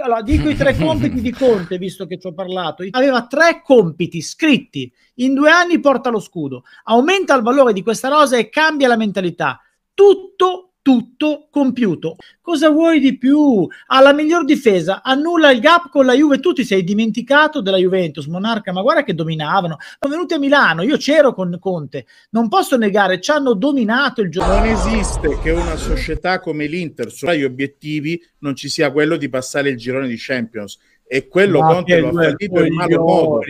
Allora, dico i tre compiti di Conte, visto che ci ho parlato. Aveva tre compiti scritti. In due anni porta lo scudo, aumenta il valore di questa rosa e cambia la mentalità. Tutto tutto compiuto. Cosa vuoi di più? Alla miglior difesa, annulla il gap con la Juve. Tu ti sei dimenticato della Juventus, Monarca, ma guarda che dominavano. Sono venuti a Milano, io c'ero con Conte. Non posso negare, ci hanno dominato il gioco. Non esiste che una società come l'Inter, sui suoi obiettivi, non ci sia quello di passare il girone di Champions. E quello ma Conte lo ha fallito in malo modo.